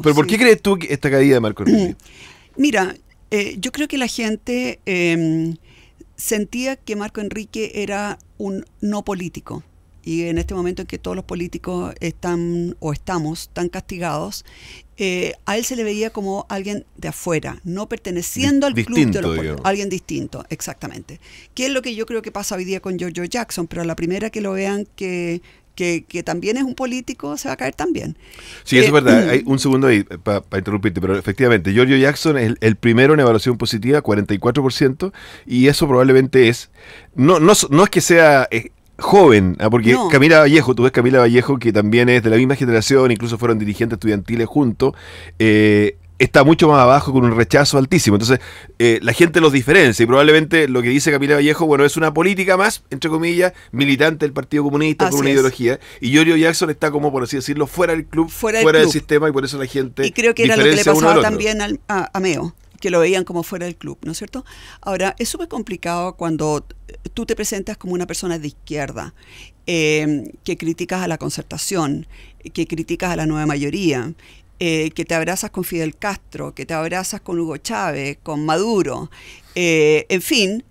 ¿Pero por qué crees tú esta caída de Marco Enrique? Mira, eh, yo creo que la gente em, sentía que Marco Enrique era un no político y en este momento en que todos los políticos están o estamos tan castigados, eh, a él se le veía como alguien de afuera, no perteneciendo al club de los alguien distinto, exactamente. qué es lo que yo creo que pasa hoy día con Giorgio Jackson, pero la primera que lo vean que que, también es un político, se va a caer también. Sí, eso es eh, verdad. Mm. Hay un segundo ahí para interrumpirte, pero efectivamente, Giorgio Jackson es el, primero en evaluación positiva, 44%, y eso probablemente es, no, no, no es que sea eh, joven, ah, porque Camila Vallejo, tú ves Camila Vallejo, que también es de la misma generación, incluso fueron dirigentes estudiantiles juntos, eh, está mucho más abajo con un rechazo altísimo. Entonces, eh, la gente los diferencia y probablemente lo que dice Camila Vallejo, bueno, es una política más, entre comillas, militante del Partido Comunista, con una ideología. Y Yorio Jackson está como, por así decirlo, fuera del club, fuera, del, sistema y por eso la gente. Y creo que era lo que le pasaba también a Meo que lo veían como fuera del club, ¿no es cierto? Ahora, es súper complicado cuando eh, tú te presentas como una persona de izquierda, em, que criticas a la concertación, que criticas a la nueva mayoría, eh, que te abrazas con Fidel Castro, que te abrazas con Hugo Chávez, con Maduro, eh, en fin,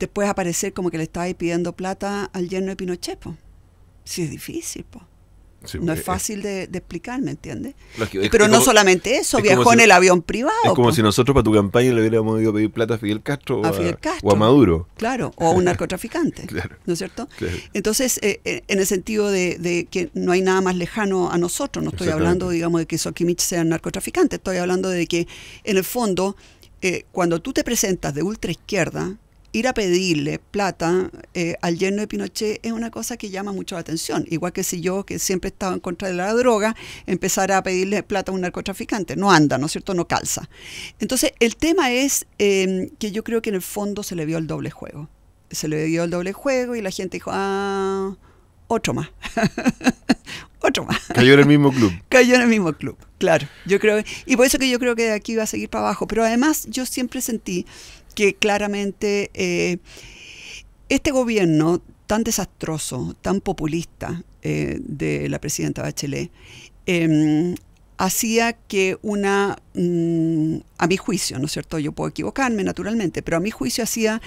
después aparecer como que le estabas pidiendo plata al yerno de Pinochet, Sí, es difícil, pues no es eh, eh. fácil de, explicar, ¿me entiendes? Pero no solamente eso, viajó en el avión privado. Es como si nosotros para tu campaña le hubiéramos ido a pedir plata a Fidel Castro, o, a, Maduro. Claro, o a un narcotraficante, ¿no es cierto? Entonces, eh, en el sentido de, que no hay nada más lejano a nosotros, no estoy hablando, digamos, de que Sokimich sea un narcotraficante, estoy hablando de que, en el fondo, cuando tú te presentas de ultra izquierda, ir a pedirle plata eh, al yerno de Pinochet es una cosa que llama mucho la atención. Igual que si yo, que siempre estaba en contra de la droga, empezara a pedirle plata a un narcotraficante. No anda, ¿no es cierto? No calza. Entonces, el tema es em, que yo creo que en el fondo se le vio el doble juego. Se le vio el doble juego y la gente dijo, ah, otro más. otro más. Cayó en el mismo club. Cayó en el mismo club, claro. Yo creo, y por eso que yo creo que de aquí va a seguir para abajo. Pero además, yo siempre sentí que claramente eh, este gobierno tan desastroso, tan populista eh, de la presidenta Bachelet, em, hacía que una, mm, a mi juicio, ¿no es cierto? Yo puedo equivocarme naturalmente, pero a mi juicio hacía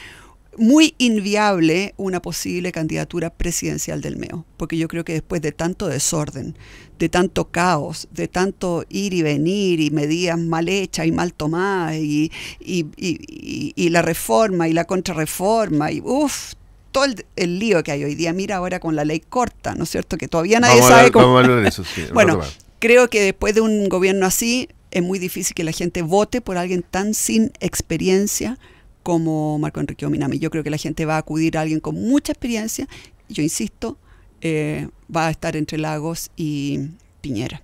muy inviable una posible candidatura presidencial del MEO, porque yo creo que después de tanto desorden, de tanto caos, de tanto ir y venir y medidas mal hechas y mal tomadas y, la reforma y la contrarreforma y uff, todo el, lío que hay hoy día, mira ahora con la ley corta, ¿no es cierto? Que todavía nadie sabe cómo... bueno, creo que después de un gobierno así es muy difícil que la gente vote por alguien tan sin experiencia como Marco Enrique Ominami. Yo creo que la gente va a acudir a alguien con mucha experiencia, yo insisto, eh, va a estar entre Lagos y Piñera.